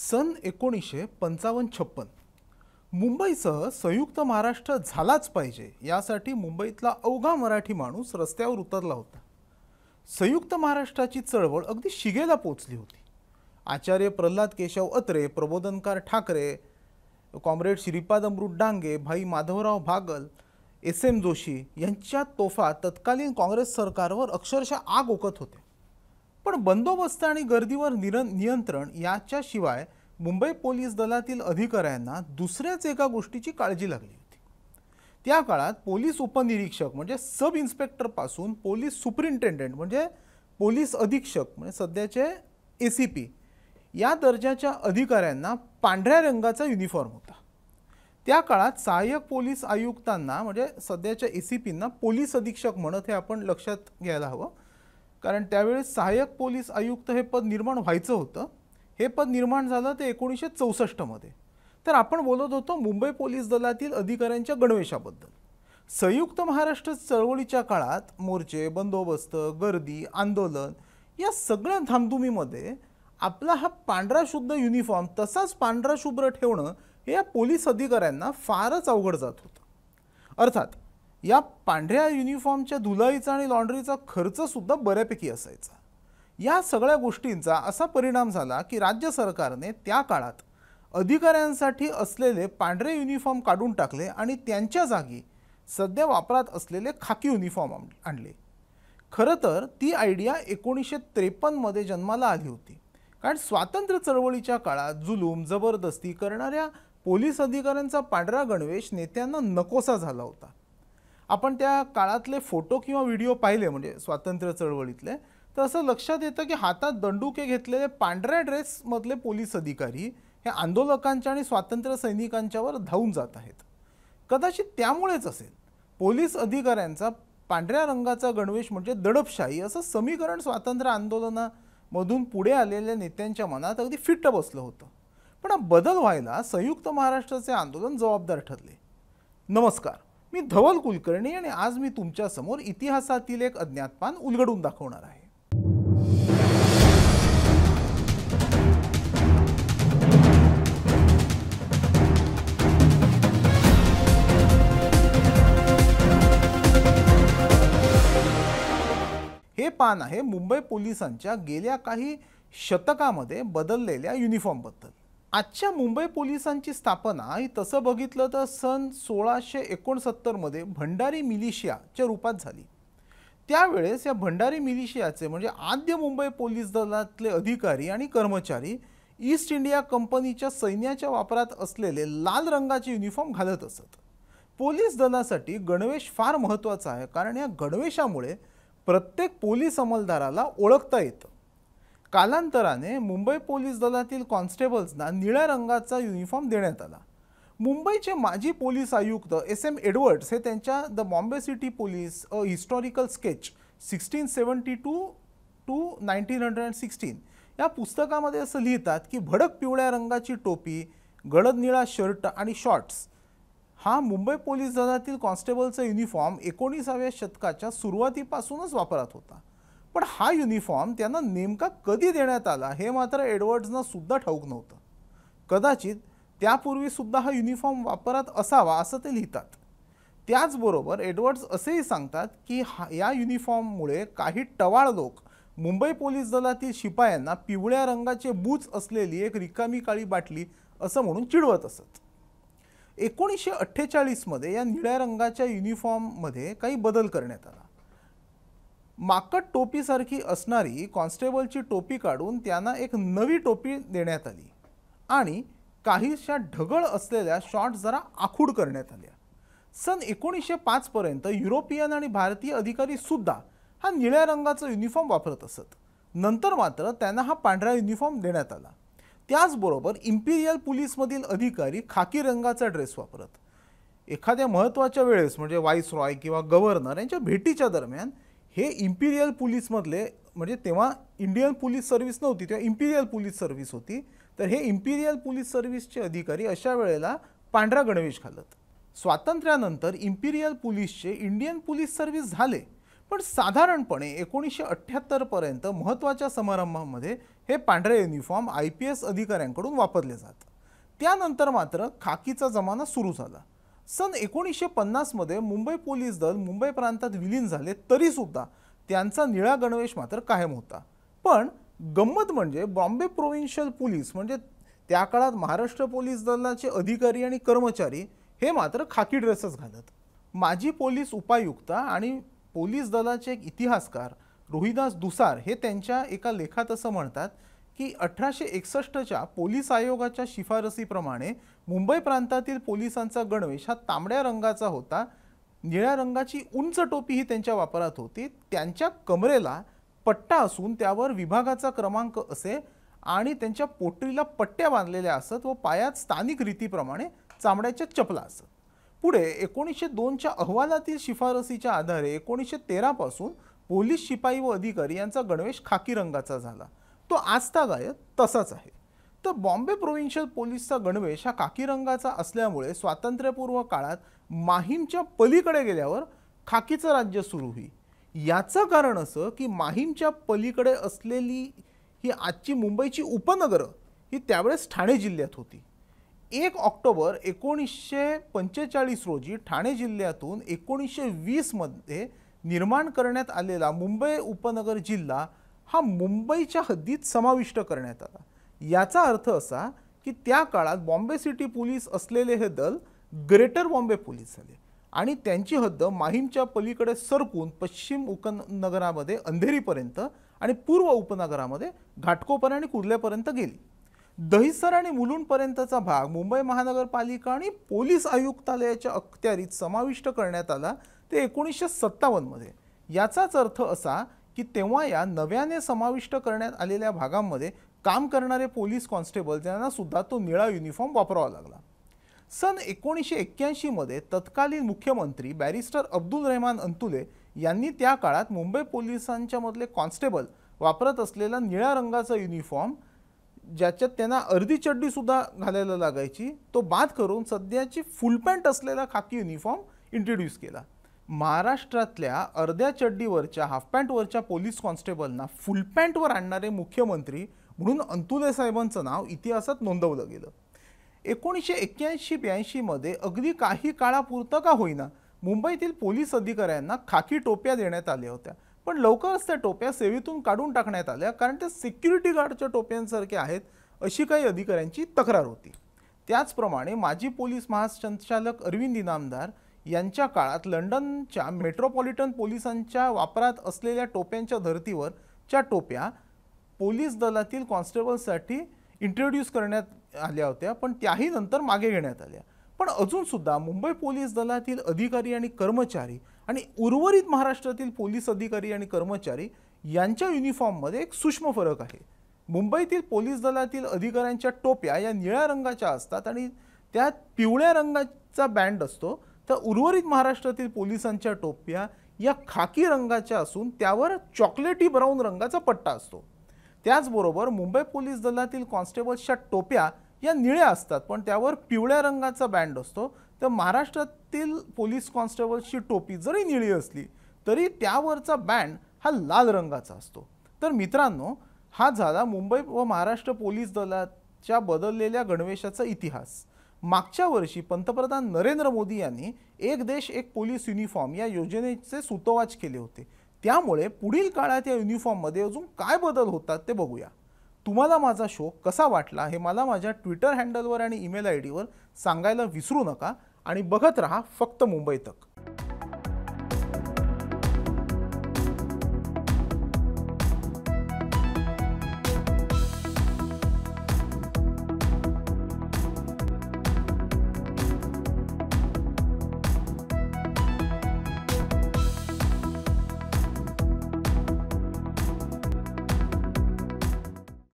सन एकोणीसशे पंचावन्न छप्पन मुंबईसह संयुक्त महाराष्ट्र झालाच पाहिजे यासाठी मुंबईतला अवघा मराठी माणूस रस्त्यावर उतरला होता संयुक्त महाराष्ट्राची चळवळ अगदी शिगेला पोचली होती आचार्य प्रल्हाद केशव अत्रे प्रबोधनकार ठाकरे कॉम्रेड श्रीपाद अमृत डांगे भाई माधवराव भागल एस एम जोशी यांच्या तोफा तत्कालीन काँग्रेस सरकारवर अक्षरशः आग ओकत होत्या पण बंदोबस्त आणि गर्दीवर निर नियंत्रण याच्याशिवाय मुंबई पोलीस दलातील अधिकाऱ्यांना दुसऱ्याच एका गोष्टीची काळजी लागली होती त्या काळात पोलीस उपनिरीक्षक म्हणजे सब इन्स्पेक्टरपासून पोलीस सुपरिंटेंडेंट म्हणजे पोलीस अधीक्षक म्हणजे सध्याचे ए पी या दर्जाच्या अधिकाऱ्यांना पांढऱ्या रंगाचा युनिफॉर्म होता त्या काळात सहाय्यक पोलीस आयुक्तांना म्हणजे सध्याच्या ए सी पींना पोलीस अधीक्षक म्हणत हे आपण लक्षात घ्यायला हवं कारण त्यावेळेस सहाय्यक पोलीस आयुक्त हे पद निर्माण व्हायचं होतं हे पद निर्माण झालं ते एकोणीसशे चौसष्टमध्ये तर आपण बोलत होतो मुंबई पोलीस दलातील अधिकाऱ्यांच्या गणवेशाबद्दल संयुक्त महाराष्ट्र चळवळीच्या काळात मोर्चे बंदोबस्त गर्दी आंदोलन या सगळ्या धामधुमीमध्ये आपला हा पांढरा शुद्ध युनिफॉर्म तसाच पांढरा शुभ्र ठेवणं हे या पोलीस अधिकाऱ्यांना फारच अवघड जात होतं अर्थात या पांढऱ्या युनिफॉर्मच्या धुलाईचा आणि लॉन्ड्रीचा खर्चसुद्धा बऱ्यापैकी असायचा या सगळ्या गोष्टींचा असा परिणाम झाला की राज्य सरकारने त्या काळात अधिकाऱ्यांसाठी असलेले पांढरे युनिफॉर्म काढून टाकले आणि त्यांच्या जागी सध्या वापरात असलेले खाकी युनिफॉर्म आणले खरं तर ती आयडिया एकोणीसशे त्रेपन्नमध्ये जन्माला आली होती कारण स्वातंत्र्य चळवळीच्या काळात जुलूम जबरदस्ती करणाऱ्या पोलीस अधिकाऱ्यांचा पांढरा गणवेश नेत्यांना नकोसा झाला होता आपण त्या काळातले फोटो किंवा व्हिडिओ पाहिले म्हणजे स्वातंत्र्य चळवळीतले तर असं लक्षात येतं की हातात दंडुके घेतलेले पांढऱ्या ड्रेसमधले पोलीस अधिकारी हे आंदोलकांच्या आणि स्वातंत्र्य सैनिकांच्यावर धावून जात आहेत कदाचित त्यामुळेच असेल पोलीस अधिकाऱ्यांचा पांढऱ्या रंगाचा गणवेश म्हणजे दडपशाही असं समीकरण स्वातंत्र्य आंदोलनामधून पुढे आलेल्या नेत्यांच्या मनात अगदी फिट्ट बसलं होतं पण बदल व्हायला संयुक्त महाराष्ट्राचे आंदोलन जबाबदार ठरले नमस्कार मी धवल कुलकर्णी आणि आज मी तुमच्यासमोर इतिहासातील एक अज्ञात पान उलगडून दाखवणार आहे हे पान आहे मुंबई पोलिसांच्या गेल्या काही शतकामध्ये बदललेल्या युनिफॉर्मबद्दल आजच्या मुंबई पोलिसांची स्थापना ही तसं बघितलं तर सन सोळाशे एकोणसत्तरमध्ये भंडारी मिलिशियाच्या रूपात झाली त्यावेळेस या भंडारी मिलिशियाचे म्हणजे आद्य मुंबई पोलीस दलातले अधिकारी आणि कर्मचारी ईस्ट इंडिया कंपनीच्या सैन्याच्या वापरात असलेले लाल रंगाचे युनिफॉर्म घालत असत पोलीस दलासाठी गणवेश फार महत्त्वाचा आहे कारण या गणवेशामुळे प्रत्येक पोलीस अंमलदाराला ओळखता येतं कालांतराने मुंबई पोलीस दलातील कॉन्स्टेबल्सना निळ्या रंगाचा युनिफॉर्म देण्यात आला मुंबईचे माजी पोलीस आयुक्त एस एम एडवर्ड्स हे त्यांच्या the Bombay city police a historical sketch sixteen seventy two to nineteen hundred and sixteen या पुस्तकामध्ये असं लिहितात की भडक पिवळ्या रंगाची टोपी गडद निळा शर्ट आणि शॉर्ट्स हा मुंबई पोलीस दलातील कॉन्स्टेबलचा युनिफॉर्म एकोणीसाव्या शतकाच्या सुरुवातीपासूनच वापरात होता पण हा युनिफॉर्म त्यांना नेमका कधी देण्यात आला हे मात्र एडवर्ड्सना सुद्धा ठाऊक नव्हतं कदाचित त्यापूर्वी सुद्धा हा युनिफॉर्म वापरात असावा असं ते लिहितात त्याचबरोबर एडवर्ड्स असेही सांगतात की हा या युनिफॉर्ममुळे काही टवाळ लोक मुंबई पोलीस दलातील शिपायांना पिवळ्या रंगाचे बूच असलेली एक रिकामी काळी बाटली असं म्हणून चिडवत असत एकोणीसशे अठ्ठेचाळीसमध्ये या निळ्या रंगाच्या युनिफॉर्ममध्ये काही बदल करण्यात आला माकड टोपीसारखी असणारी कॉन्स्टेबलची टोपी काढून त्यांना एक नवी टोपी देण्यात आली आणि काहीशा ढगळ असलेल्या शॉट जरा आखूड करण्यात आल्या सन एकोणीसशे पाचपर्यंत युरोपियन आणि भारतीय अधिकारी सुद्धा हा निळ्या रंगाचा युनिफॉर्म वापरत असत नंतर मात्र त्यांना हा पांढरा युनिफॉर्म देण्यात आला त्याचबरोबर इम्पिरियल पोलीसमधील अधिकारी खाकी रंगाचा ड्रेस वापरत एखाद्या महत्त्वाच्या वेळेस म्हणजे व्हाईस रॉय किंवा गव्हर्नर यांच्या भेटीच्या दरम्यान हे इम्पिरियल पोलीसमधले म्हणजे तेव्हा इंडियन पोलीस सर्व्हिस नव्हती तेव्हा इम्पिरियल पोलीस सर्व्हिस होती तर हे इम्पिरियल पोलीस सर्व्हिसचे अधिकारी अशा वेळेला पांढरा गणवेश घालत स्वातंत्र्यानंतर इम्पिरियल पोलीसचे इंडियन पोलीस सर्व्हिस झाले पण साधारणपणे एकोणीसशे अठ्ठ्याहत्तरपर्यंत महत्त्वाच्या समारंभामध्ये हे पांढरे युनिफॉर्म आय पी एस अधिकाऱ्यांकडून वापरले जात त्यानंतर मात्र खाकीचा जमाना सुरू झाला सन एकोणीसशे पन्नासमध्ये मुंबई पोलीस दल मुंबई प्रांतात विलीन झाले तरीसुद्धा त्यांचा निळा गणवेश मात्र कायम होता पण गंमत म्हणजे बॉम्बे प्रोव्हिन्शियल पोलीस म्हणजे त्या काळात महाराष्ट्र पोलीस दलाचे अधिकारी आणि कर्मचारी हे मात्र खाकी ड्रेसच घालत माजी पोलीस उपायुक्त आणि पोलीस दलाचे एक इतिहासकार रोहिदास दुसार हे त्यांच्या एका लेखात असं म्हणतात की अठराशे एकसष्टच्या पोलीस आयोगाच्या शिफारसीप्रमाणे मुंबई प्रांतातील पोलिसांचा गणवेश हा तांबड्या रंगाचा होता निळ्या रंगाची उंच टोपी ही त्यांच्या वापरात होती त्यांच्या कमरेला पट्टा असून त्यावर विभागाचा क्रमांक असे आणि त्यांच्या पोटरीला पट्ट्या बांधलेल्या असत व पायात स्थानिक रीतीप्रमाणे चांबड्याच्या चपला असत पुढे एकोणीसशे दोनच्या अहवालातील शिफारसीच्या आधारे एकोणीसशे तेरापासून पोलीस शिपाई व अधिकारी यांचा गणवेश खाकी रंगाचा झाला तो आजतागायत तसाच आहे तर बॉम्बे प्रोव्हिन्शियल पोलीसचा गणवेश हा खाकी रंगाचा असल्यामुळे स्वातंत्र्यपूर्व काळात माहीमच्या पलीकडे गेल्यावर खाकीचं राज्य सुरू होईल याचं कारण असं की माहीमच्या पलीकडे असलेली ही आजची मुंबईची उपनगरं ही त्यावेळेस ठाणे जिल्ह्यात होती एक ऑक्टोबर एकोणीसशे पंचेचाळीस रोजी ठाणे जिल्ह्यातून एकोणीसशे वीसमध्ये निर्माण करण्यात आलेला मुंबई उपनगर जिल्हा हा मुंबईच्या हद्दीत समाविष्ट करण्यात आला याचा अर्थ असा की त्या काळात बॉम्बे सिटी पोलीस असलेले हे दल ग्रेटर बॉम्बे पोलीस झाले आणि त्यांची हद्द माहीमच्या पलीकडे सरकून पश्चिम उपनगरामध्ये अंधेरीपर्यंत आणि पूर्व उपनगरामध्ये घाटकोपर आणि कुर्ल्यापर्यंत गेली दहिसर आणि मुलुंडपर्यंतचा भाग मुंबई महानगरपालिका आणि पोलीस आयुक्तालयाच्या अखत्यारीत समाविष्ट करण्यात आला ते एकोणीसशे सत्तावन्नमध्ये याचाच अर्थ असा की तेव्हा या नव्याने समाविष्ट करण्यात आलेल्या भागांमध्ये काम करणारे पोलीस कॉन्स्टेबल यांना सुद्धा तो निळा युनिफॉर्म वापरावा लागला सन एकोणीसशे मध्ये तत्कालीन मुख्यमंत्री बॅरिस्टर अब्दुल रहमान अंतुले यांनी त्या काळात मुंबई पोलिसांच्या मधले कॉन्स्टेबल वापरत असलेला निळ्या रंगाचा युनिफॉर्म ज्याच्यात त्यांना अर्धी चड्डीसुद्धा घालायला लागायची तो बाद करून सध्याची फुलपॅन्ट असलेला खाकी युनिफॉर्म इंट्रोड्यूस केला महाराष्ट्रातल्या अर्ध्या चड्डीवरच्या हाफ पॅन्टवरच्या पोलीस कॉन्स्टेबलना फुल आणणारे मुख्यमंत्री म्हणून अंतुले साहेबांचं नाव इतिहासात नोंदवलं गेलं एकोणीसशे एक्क्याऐंशी ब्याऐंशीमध्ये अगदी काही काळापुरतं का होईना मुंबईतील पोलीस अधिकाऱ्यांना खाकी टोप्या देण्यात आल्या होत्या पण लवकरच त्या टोप्या सेवेतून काढून टाकण्यात आल्या कारण त्या सिक्युरिटी गार्डच्या टोप्यांसारख्या आहेत अशी काही अधिकाऱ्यांची तक्रार होती त्याचप्रमाणे माजी पोलीस महासंचालक अरविंद इनामदार यांच्या काळात लंडनच्या मेट्रोपॉलिटन पोलिसांच्या वापरात असलेल्या टोप्यांच्या धर्तीवर च्या टोप्या पोलीस दलातील कॉन्स्टेबलसाठी इंट्रोड्यूस करण्यात आल्या होत्या पण त्याही नंतर मागे घेण्यात आल्या पण अजूनसुद्धा मुंबई पोलीस दलातील अधिकारी आणि कर्मचारी आणि उर्वरित महाराष्ट्रातील पोलीस अधिकारी आणि कर्मचारी यांच्या युनिफॉर्ममध्ये एक सूक्ष्म फरक आहे मुंबईतील पोलीस दलातील अधिकाऱ्यांच्या टोप्या या निळ्या रंगाच्या असतात आणि त्यात पिवळ्या रंगाचा बँड असतो तर उर्वरित महाराष्ट्रातील पोलिसांच्या टोप्या या खाकी रंगाच्या असून त्यावर चॉकलेटी ब्राऊन रंगाचा पट्टा असतो त्याचबरोबर मुंबई पोलीस दलातील कॉन्स्टेबल्सच्या टोप्या या निळ्या असतात पण त्यावर पिवळ्या रंगाचा बँड असतो तर महाराष्ट्रातील पोलीस कॉन्स्टेबल्सची टोपी जरी निळी असली तरी त्यावरचा बँड हा लाल रंगाचा असतो तर मित्रांनो हा झाला मुंबई व महाराष्ट्र पोलीस दलाच्या बदललेल्या गणवेशाचा इतिहास मागच्या वर्षी पंतप्रधान नरेंद्र मोदी यांनी एक देश एक पोलीस युनिफॉर्म या योजनेचे सुतोवाच केले होते त्यामुळे पुढील काळात या युनिफॉर्ममध्ये अजून काय बदल होतात ते बघूया तुम्हाला माझा शो कसा वाटला हे मला माझ्या ट्विटर हँडलवर आणि ईमेल आय डीवर सांगायला विसरू नका आणि बघत राहा फक्त मुंबई तक